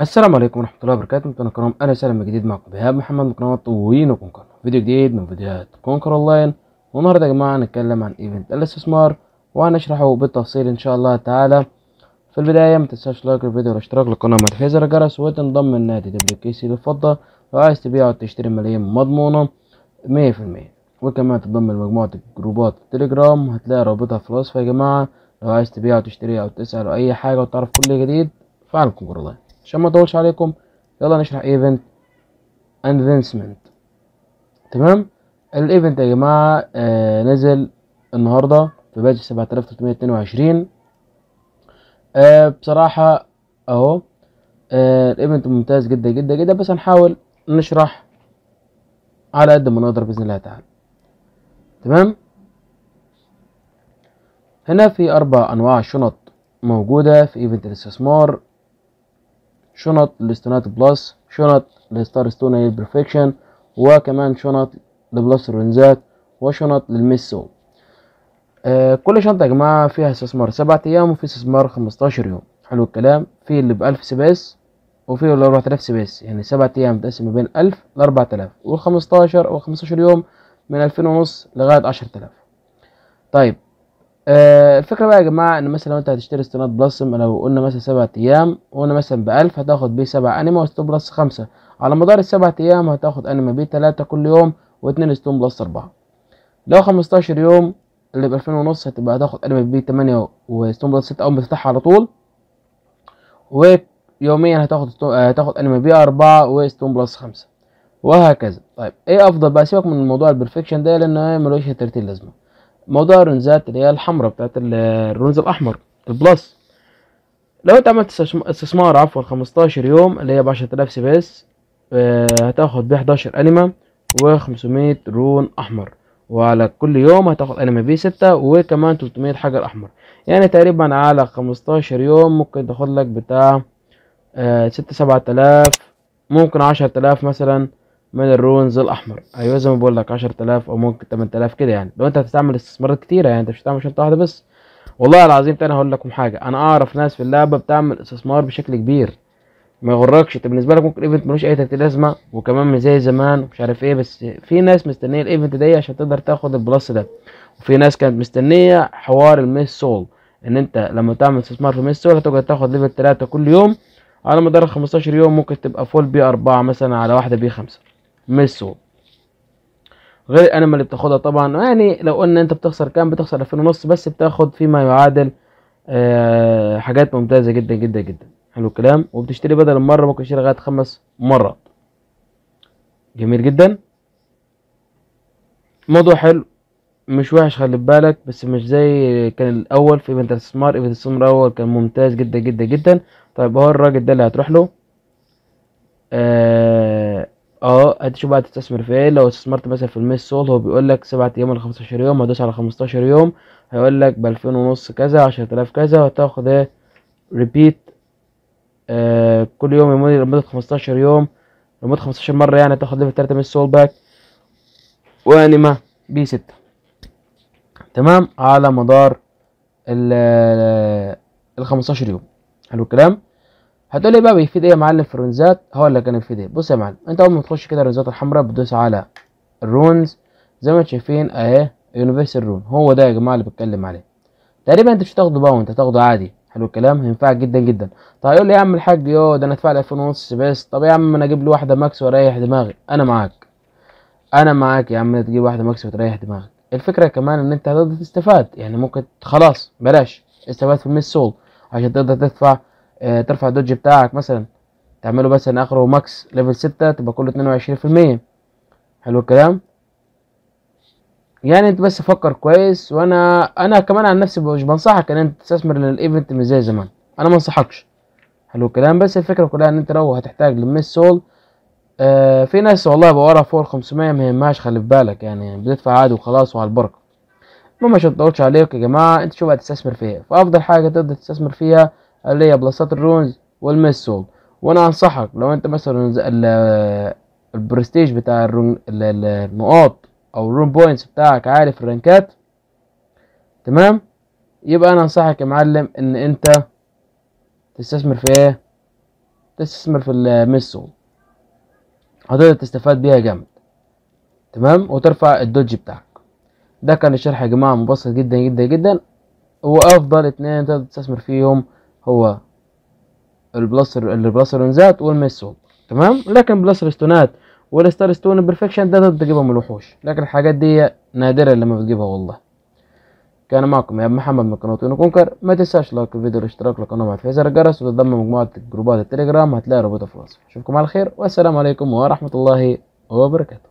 السلام عليكم ورحمه الله وبركاته متابعينا الكرام انا سالم من جديد معكم بهاب محمد من قناه طوين وكونكر فيديو جديد من فيديوهات كونكر اونلاين والنهارده يا جماعه هنتكلم عن ايفنت الاستثمار وهنشرحه بالتفصيل ان شاء الله تعالى في البدايه ما تنساش لايك الفيديو والاشتراك للقناه مع تفعيل الجرس وتنضم لنادي دبليو كي سي للفضه لو عايز تبيع وتشتري ملايين مضمونه 100% وكمان تنضم لمجموعه جروبات التليجرام هتلاقي رابطها في الوصف يا جماعه لو عايز تبيع وتشتري او تسال اي حاجه وتعرف كل جديد فعلكم كونكر اونلاين عشان ما اطولش عليكم يلا نشرح ايفنت انفنسمنت تمام الايفنت يا جماعه آه نزل النهارده في باتش 7322 آه بصراحه اهو آه الايفنت ممتاز جدا جدا جدا بس هنحاول نشرح على قد ما نقدر باذن الله تعالى تمام هنا في اربع انواع شنط موجوده في ايفنت الاستثمار شنط الاستونات بلس شنط الستار ستون البرفكشن وكمان شنط لبلس الرنزات وشنط للميسو آه كل شنطة يا جماعة فيها استثمار سبعة أيام وفي استثمار 15 يوم حلو الكلام في اللي بألف سباس وفي اللي بأربعة آلاف سباس يعني سبعة أيام بتقسم ما بين ألف لأربعة آلاف 15 أو 15 يوم من ألفين ونص لغاية عشرة آلاف طيب الفكره آه، بقى يا جماعه ان مثلا لو انت هتشتري اسطوانات بلس لو قلنا مثلا سبعة ايام وقلنا مثلا بألف هتاخد بيه سبعة انيما وستون بلس خمسة على مدار السبعة ايام هتاخد انيما بي تلاتة كل يوم واتنين ستون بلس اربعة لو خمستاشر يوم اللي بألفين ونص هتبقى هتاخد انيما بي تمانية وستون بلس ستة اول ما تفتحها على طول ويوميا هتاخد آه، هتاخد انيما بي اربعة وستون بلس خمسة وهكذا طيب ايه افضل بقى سيبك من موضوع البرفكشن ده لان إيه، ملوش ترتيب لازمه موضوع الرنزات اللي هي الحمراء بتاعت الرنز الاحمر البلس لو انت عملت استثمار عفوا 15 يوم اللي هي ب 10000 سي بي اس هتاخد بيه 11 انيما و500 رون احمر وعلى كل يوم هتاخد انيما بي 6 وكمان 300 حجر احمر يعني تقريبا على 15 يوم ممكن تاخد لك بتاع آه، ستة سبعة آلاف ممكن عشرة آلاف مثلا من الرونز الاحمر ايوه زي ما بقول لك 10000 او ممكن 8000 كده يعني لو انت هتستعمل استثمارات كتيره يعني انت مش هتعمل شنطه واحده بس والله العظيم تاني هقول لكم حاجه انا اعرف ناس في اللعبه بتعمل استثمار بشكل كبير ما يغركش انت بالنسبه لك ممكن ايفنت ملوش اي لازمه وكمان مش زي زمان ومش عارف ايه بس في ناس مستنيه الايفنت دي عشان تقدر تاخد البلس ده وفي ناس كانت مستنيه حوار الميس سول ان انت لما تعمل استثمار في ميس سول هتقدر تاخد ليفل 3 كل يوم على مدار 15 يوم ممكن تبقى فول بي 4 مثلا على واحده بي 5 ميسو غير الانما اللي بتاخدها طبعا يعني لو قلنا انت بتخسر كام بتخسر الفين ونص بس بتاخد فيما يعادل آه حاجات ممتازه جدا جدا جدا حلو الكلام وبتشتري بدل المره ممكن تشتري لغايه خمس مرات جميل جدا موضوع حلو مش وحش خلي بالك بس مش زي كان الاول في ايفنت الاستثمار ايفنت الاستثمار الاول كان ممتاز جدا جدا جدا طيب هو الراجل ده اللي هتروح له آه اه انت شو بقى تستثمر في ايه لو استثمرت مثلا في الميس سول هو بيقول لك سبعة ايام ولا 15 يوم هدوس على 15 يوم هيقول لك ب 2000 ونص كذا 10000 كذا وتاخد ايه ريبيت آه كل يوم لمدة 15 يوم لمدة 15 مرة يعني تاخد ليفل 3 ميس سول باك وانما بي 6 تمام على مدار ال 15 آه، يوم حلو الكلام هتقول لي بقى بيفيد ايه يا معلم في الرونزات هو اللي انا بيفيد ايه بص يا معلم انت اول ما تخش كده الرونزات الحمراء بتدوس على الرونز زي ما انتم شايفين اهي يونيفرسال رون هو ده يا جماعه اللي بتكلم عليه تقريبا انت مش هتاخده انت هتاخده عادي حلو الكلام هينفعك جدا جدا طب هيقول لي يا عم الحاج يو ده انا ادفع لي 2000 ونص بس طب يا عم انا اجيب له واحده ماكس واريح دماغي انا معاك انا معاك يا عم تجيب واحده ماكس وتريح دماغك الفكره كمان ان انت هتقدر تستفاد يعني ممكن خلاص بلاش استفاد في الميس سول عشان تقدر تدفع آه، ترفع الدوج بتاعك مثلا تعمله مثلا اخره ماكس ليفل ستة تبقى كله اتنين وعشرين في المية حلو الكلام يعني انت بس فكر كويس وانا انا كمان عن نفسي مش بنصحك ان انت تستثمر للايفنت مش زي زمان انا ما انصحكش حلو الكلام بس الفكره كلها ان انت لو هتحتاج للميس سول آه في ناس والله بورا فوق ال 500 ما يهمهاش خلي في بالك يعني بتدفع عادي وخلاص وعلى البركه المهم عشان تطولش عليك يا جماعه انت شو بقى تستثمر فيها فافضل حاجه تقدر تستثمر فيها اللي هي بلاصات الرونز والمسول وانا انصحك لو انت مثلا البرستيج بتاع النقاط او الرون بوينتس بتاعك عالي في الرانكات تمام يبقى انا انصحك يا معلم ان انت تستثمر في ايه تستثمر في الميسول هتقدر تستفاد بيها جامد تمام وترفع الدوج بتاعك ده كان الشرح يا جماعه مبسط جدا جدا جدا وافضل اتنين تقدر تستثمر فيهم هو البلاستر البلاسترونزات والميسول تمام لكن والستار والستارستون بيرفكشن ده تقدر تجيبهم الوحوش لكن الحاجات دي نادرا لما بتجيبها والله كان معكم يا محمد من قناة تونو كونكر ما تنساش لايك الفيديو والاشتراك للقناة مع زر الجرس وتضم مجموعة جروبات التليجرام هتلاقي رابطها في الوصف اشوفكم على خير والسلام عليكم ورحمة الله وبركاته